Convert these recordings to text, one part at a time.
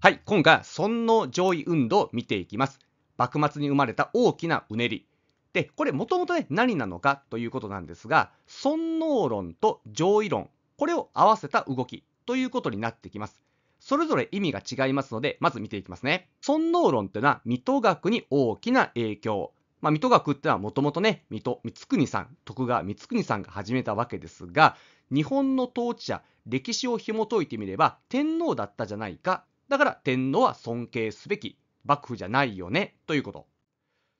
はい、今回は尊王攘夷運動を見ていきます。幕末に生まれた大きなうねり。で、これもともとね、何なのかということなんですが、尊王論と攘夷論、これを合わせた動きということになってきます。それぞれ意味が違いますので、まず見ていきますね。尊王論ってのは、水戸学に大きな影響。まあ、水戸学ってのはもともとね、水戸光圀さん、徳川光圀さんが始めたわけですが、日本の統治者、歴史を紐解いてみれば、天皇だったじゃないかだから天皇は尊敬すべき幕府じゃないよねということ。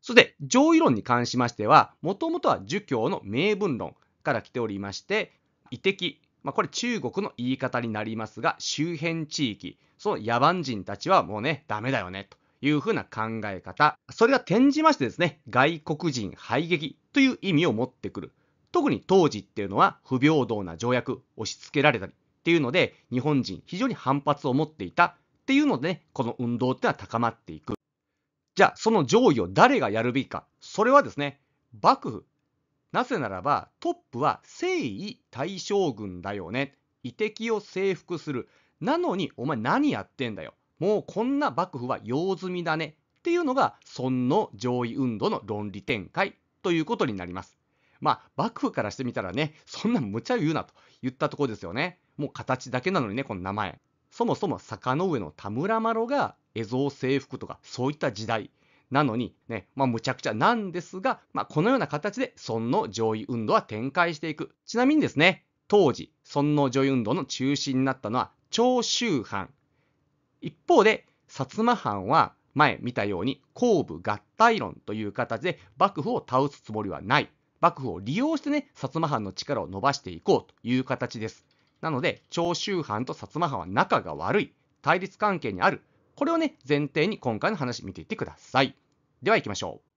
そして、上位論に関しましては、もともとは儒教の名分論から来ておりまして、遺敵、まあ、これ中国の言い方になりますが、周辺地域、その野蛮人たちはもうね、ダメだよね、というふうな考え方。それが転じましてですね、外国人排撃という意味を持ってくる。特に当時っていうのは不平等な条約押し付けられたりっていうので、日本人非常に反発を持っていたっていうので、ね、この運動ってのは高まっていく。じゃあ、その上位を誰がやるべきか。それはですね、幕府。なぜならば、トップは征夷大将軍だよね。遺敵を征服する。なのに、お前何やってんだよ。もうこんな幕府は用済みだね。っていうのが、尊の上位運動の論理展開ということになります。まあ、幕府からしてみたらね、そんな無茶言うなと言ったところですよね。もう形だけなのにね、この名前。そもそも坂の上の田村麻呂が絵像征服とかそういった時代なのにね、まあ、むちゃくちゃなんですが、まあ、このような形で尊の上位運動は展開していく。ちなみにですね、当時、尊の上位運動の中心になったのは長州藩。一方で、薩摩藩は前見たように公部合体論という形で幕府を倒すつもりはない。幕府を利用してね、薩摩藩の力を伸ばしていこうという形です。なので長州藩と薩摩藩は仲が悪い対立関係にあるこれをね前提に今回の話見ていってくださいでは行きましょう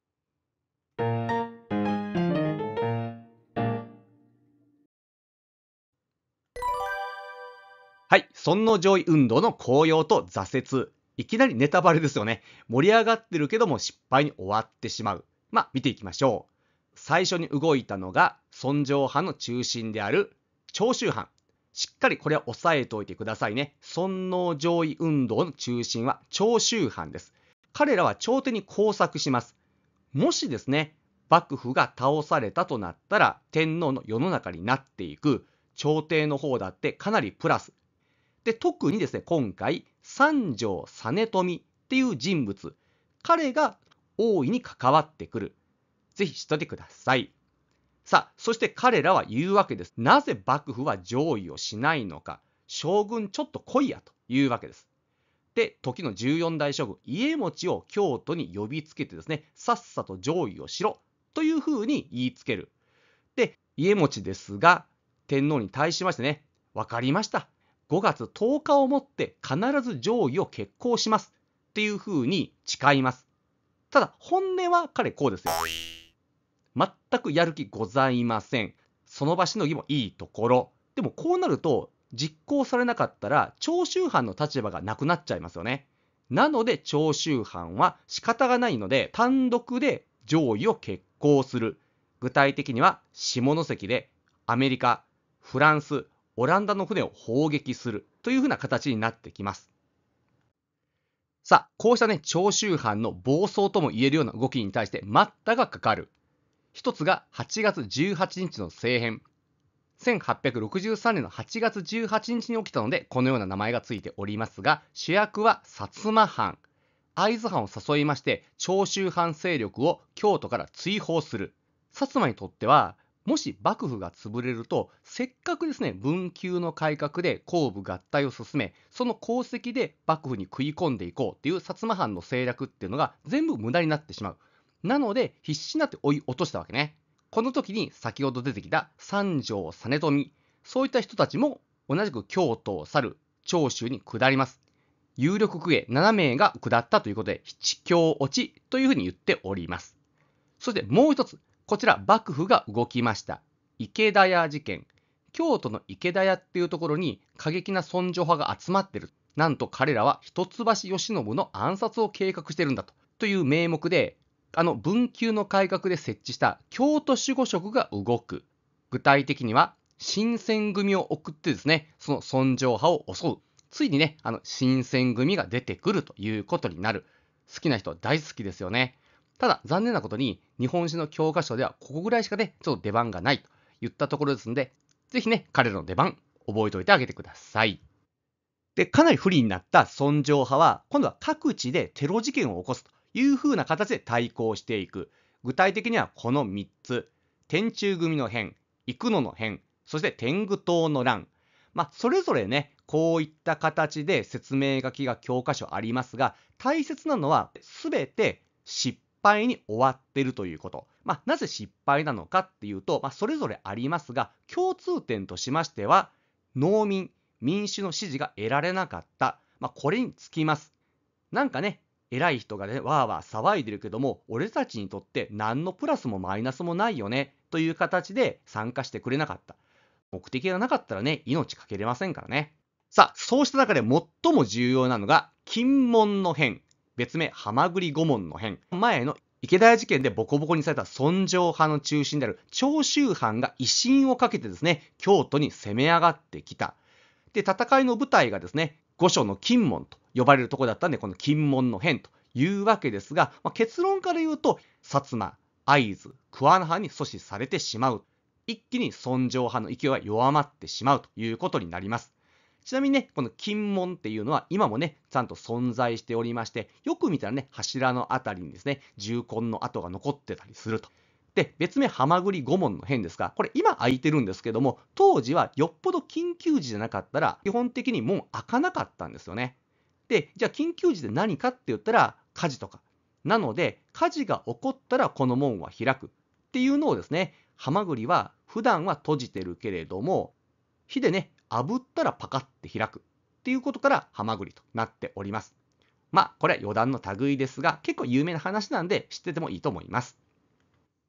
はい。尊皇攘夷運動の高揚と挫折。いきなりネタバレですよね。盛り上がってるけども失敗に終わってしまう。まあ、見ていきましょう。最初に動いたのが、尊上派の中心である長州藩。しっかりこれは押さえておいてくださいね。尊王攘夷運動の中心は長州藩です。彼らは朝廷に工作します。もしですね、幕府が倒されたとなったら天皇の世の中になっていく朝廷の方だってかなりプラス。で、特にですね、今回、三条実富っていう人物、彼が大いに関わってくる。ぜひ知っておいてください。さあ、そして彼らは言うわけです。なぜ幕府は上位をしないのか。将軍ちょっと来いやというわけです。で、時の14代将軍、家持を京都に呼びつけてですね、さっさと上位をしろというふうに言いつける。で、家持ですが、天皇に対しましてね、わかりました。5月10日をもって必ず上位を決行しますっていうふうに誓います。ただ、本音は彼こうですよ。全くやる気ございません。その場しのぎもいいところ。でもこうなると、実行されなかったら徴収犯の立場がなくなっちゃいますよね。なので徴収犯は仕方がないので単独で上位を決行する。具体的には下関でアメリカ、フランス、オランダの船を砲撃するというふうな形になってきます。さあ、こうしたね、徴収犯の暴走とも言えるような動きに対して待ったがかかる。一つが8月18日の政変。1863年の8月18日に起きたので、このような名前がついておりますが、主役は薩摩藩。会津藩を誘いまして、長州藩勢力を京都から追放する。薩摩にとっては、もし幕府が潰れると、せっかくですね、文久の改革で公部合体を進め、その功績で幕府に食い込んでいこうっていう薩摩藩の政略っていうのが全部無駄になってしまう。なので、必死になって追い落としたわけね。この時に先ほど出てきた三条実富、そういった人たちも同じく京都を去る長州に下ります。有力区へ7名が下ったということで、七強落ちというふうに言っております。そしてもう一つ、こちら幕府が動きました。池田屋事件。京都の池田屋っていうところに過激な尊女派が集まってる。なんと彼らは一橋慶喜の暗殺を計画してるんだと。という名目であの文久の改革で設置した京都守護職が動く。具体的には、新選組を送ってですね、その尊攘派を襲う。ついにね、あの、新選組が出てくるということになる。好きな人大好きですよね。ただ、残念なことに、日本史の教科書ではここぐらいしかね、ちょっと出番がないと言ったところですので、ぜひね、彼らの出番、覚えておいてあげてください。で、かなり不利になった尊攘派は、今度は各地でテロ事件を起こすと。いうふうな形で対抗していく。具体的にはこの3つ。天中組の変、幾野の変、そして天狗党の乱。まあ、それぞれね、こういった形で説明書きが教科書ありますが、大切なのは全て失敗に終わってるということ。まあ、なぜ失敗なのかっていうと、まあ、それぞれありますが、共通点としましては、農民、民主の支持が得られなかった。まあ、これにつきます。なんかね、偉い人がね、わーわー騒いでるけども、俺たちにとって何のプラスもマイナスもないよね、という形で参加してくれなかった。目的がなかったらね、命かけれませんからね。さあ、そうした中で最も重要なのが、金門の変、別名、はまぐり御門の変。前の池田屋事件でボコボコにされた尊攘派の中心である長州藩が威信をかけてですね、京都に攻め上がってきた。で、戦いの舞台がですね、御所の金門と呼ばれるとこだったんで、この金門の変というわけですが、まあ、結論から言うと、薩摩、会津、桑名藩に阻止されてしまう。一気に尊上派の勢いは弱まってしまうということになります。ちなみにね、この金門っていうのは今もね、ちゃんと存在しておりまして、よく見たらね、柱のあたりにですね、銃痕の跡が残ってたりすると。で、別名、はまぐり御門の変ですが、これ今開いてるんですけども、当時はよっぽど緊急時じゃなかったら、基本的に門開かなかったんですよね。で、じゃあ緊急時で何かって言ったら火事とか。なので、火事が起こったらこの門は開くっていうのをですね、ハマグリは普段は閉じてるけれども、火でね、炙ったらパカって開くっていうことからハマグリとなっております。まあ、これは余談の類ですが、結構有名な話なんで知っててもいいと思います。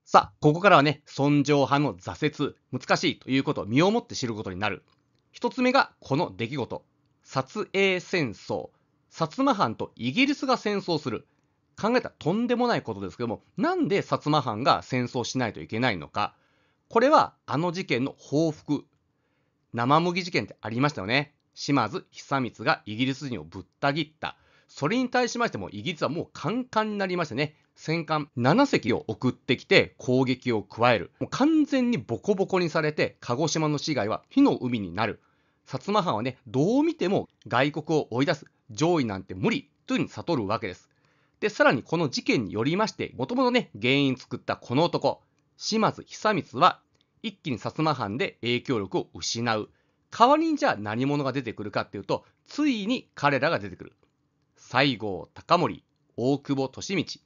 さあ、ここからはね、尊上派の挫折、難しいということを身をもって知ることになる。一つ目がこの出来事。撮影戦争。薩摩藩とイギリスが戦争する。考えたらとんでもないことですけども、なんで薩摩藩が戦争しないといけないのか。これはあの事件の報復。生麦事件ってありましたよね。島津久光がイギリス人をぶった切った。それに対しましてもイギリスはもうカンカンになりましてね。戦艦7隻を送ってきて攻撃を加える。もう完全にボコボコにされて、鹿児島の市街は火の海になる。薩摩藩はね、どう見ても外国を追い出す上位なんて無理というふうに悟るわけです。で、さらにこの事件によりまして、もともとね、原因作ったこの男、島津久光は、一気に薩摩藩で影響力を失う。代わりにじゃあ何者が出てくるかっていうと、ついに彼らが出てくる。西郷隆盛、大久保利通、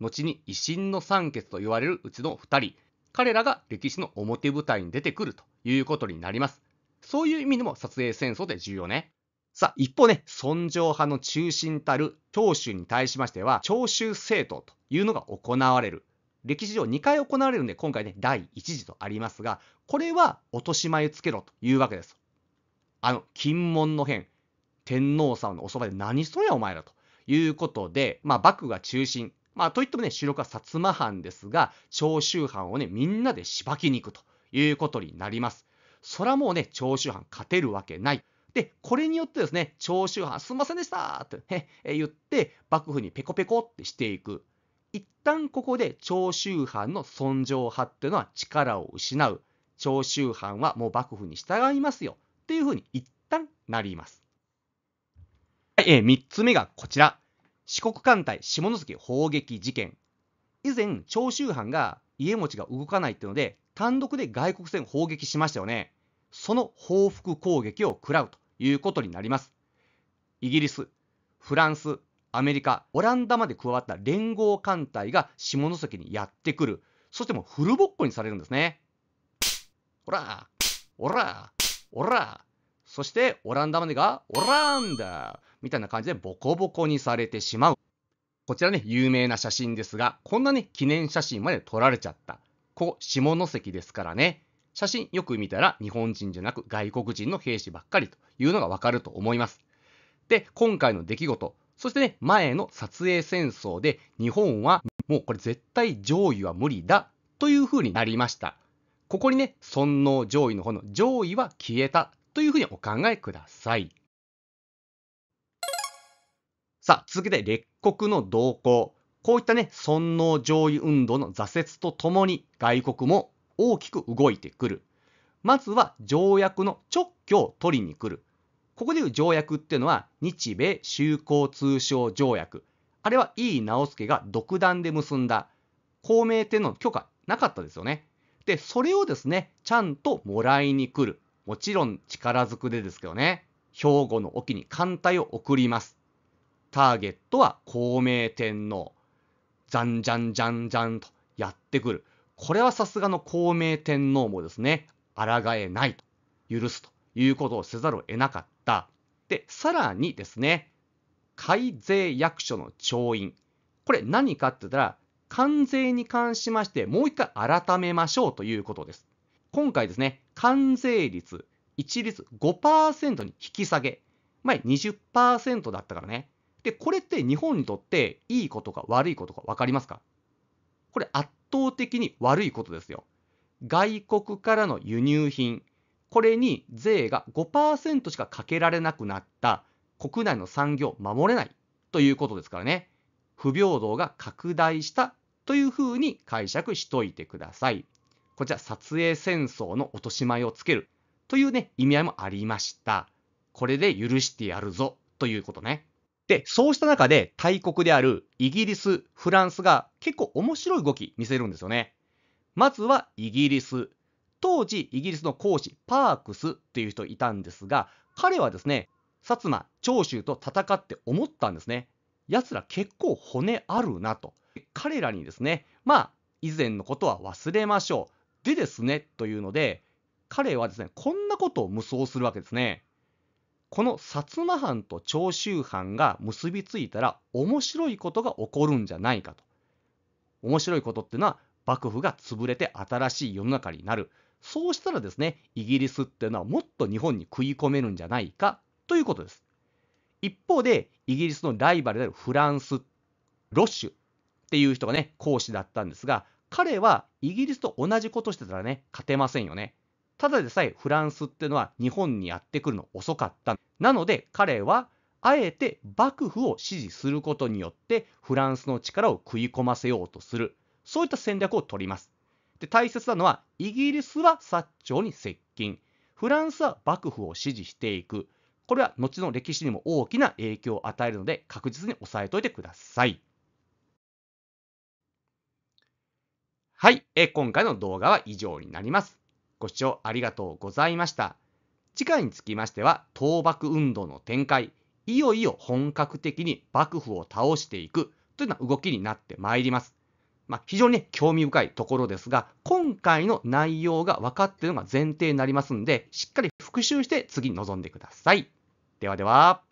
後に維新の三傑と言われるうちの2人、彼らが歴史の表舞台に出てくるということになります。そういう意味でも撮影戦争で重要ね。さあ、一方ね、尊上派の中心たる長州に対しましては、長州政党というのが行われる。歴史上2回行われるんで、今回ね、第1次とありますが、これは落とし前つけろというわけです。あの、金門の変、天皇様のおそばで何そやお前らということで、まあ、幕府が中心。まあ、といってもね、主力は薩摩藩ですが、長州藩をね、みんなでしばきに行くということになります。そらもうね、長州藩勝てるわけない。で、これによってですね、長州藩、すんませんでしたって、ね、言って、幕府にペコペコってしていく。一旦ここで長州藩の尊上派っていうのは力を失う。長州藩はもう幕府に従いますよ。っていうふうに一旦なります。はい、え3つ目がこちら。四国艦隊下関砲撃事件。以前、長州藩が家持ちが動かないっていうので、単独で外国船砲撃しましたよね。その報復攻撃を食らうということになります。イギリス、フランス、アメリカ、オランダまで加わった連合艦隊が下関にやってくる。そしてもうフルボッコにされるんですね。オラオラオラそしてオランダまでがオランダみたいな感じでボコボコにされてしまう。こちらね、有名な写真ですが、こんなね、記念写真まで撮られちゃった。ここ、下関ですからね。写真よく見たら日本人じゃなく外国人の兵士ばっかりというのがわかると思います。で、今回の出来事、そしてね、前の撮影戦争で日本はもうこれ絶対上位は無理だというふうになりました。ここにね、尊王上位の方の上位は消えたというふうにお考えください。さあ、続けて列国の動向。こういったね、尊王上位運動の挫折とともに外国も大きく動いてくる。まずは条約の直挙を取りに来る。ここでいう条約っていうのは日米修好通商条約。あれは井伊直弼が独断で結んだ公明天皇の許可なかったですよね。で、それをですね、ちゃんともらいに来る。もちろん力ずくでですけどね、兵庫の沖に艦隊を送ります。ターゲットは公明天皇。じゃんじゃんじゃんじゃんとやってくる。これはさすがの公明天皇もですね、抗えないと、許すということをせざるを得なかった。で、さらにですね、改税役所の調印。これ何かって言ったら、関税に関しまして、もう一回改めましょうということです。今回ですね、関税率、一律5%に引き下げ。前20%だったからね。で、これって日本にとっていいことか悪いことか分かりますかこれ圧倒的に悪いことですよ。外国からの輸入品、これに税が5%しかかけられなくなった国内の産業を守れないということですからね。不平等が拡大したというふうに解釈しといてください。こちら、撮影戦争の落とし前をつけるというね、意味合いもありました。これで許してやるぞということね。で、そうした中で大国であるイギリス、フランスが結構面白い動き見せるんですよね。まずはイギリス。当時イギリスの公使パークスっていう人いたんですが、彼はですね、薩摩、長州と戦って思ったんですね。奴ら結構骨あるなと。彼らにですね、まあ、以前のことは忘れましょう。でですね、というので、彼はですね、こんなことを無双するわけですね。この薩摩藩と長州藩が結びついたら面白いことが起こるんじゃないかと。面白いことってのは幕府が潰れて新しい世の中になる。そうしたらですね、イギリスっていうのはもっと日本に食い込めるんじゃないかということです。一方で、イギリスのライバルであるフランス、ロッシュっていう人がね、講師だったんですが、彼はイギリスと同じことしてたらね、勝てませんよね。ただでさえフランスっていうのは日本にやってくるの遅かった。なので彼はあえて幕府を支持することによってフランスの力を食い込ませようとする。そういった戦略を取ります。で大切なのはイギリスは薩長に接近。フランスは幕府を支持していく。これは後の歴史にも大きな影響を与えるので確実に押さえといてください。はい、え今回の動画は以上になります。ご視聴ありがとうございました。次回につきましては、倒幕運動の展開、いよいよ本格的に幕府を倒していくというような動きになってまいります。まあ、非常に、ね、興味深いところですが、今回の内容が分かっているのが前提になりますんで、しっかり復習して次に臨んでください。ではでは。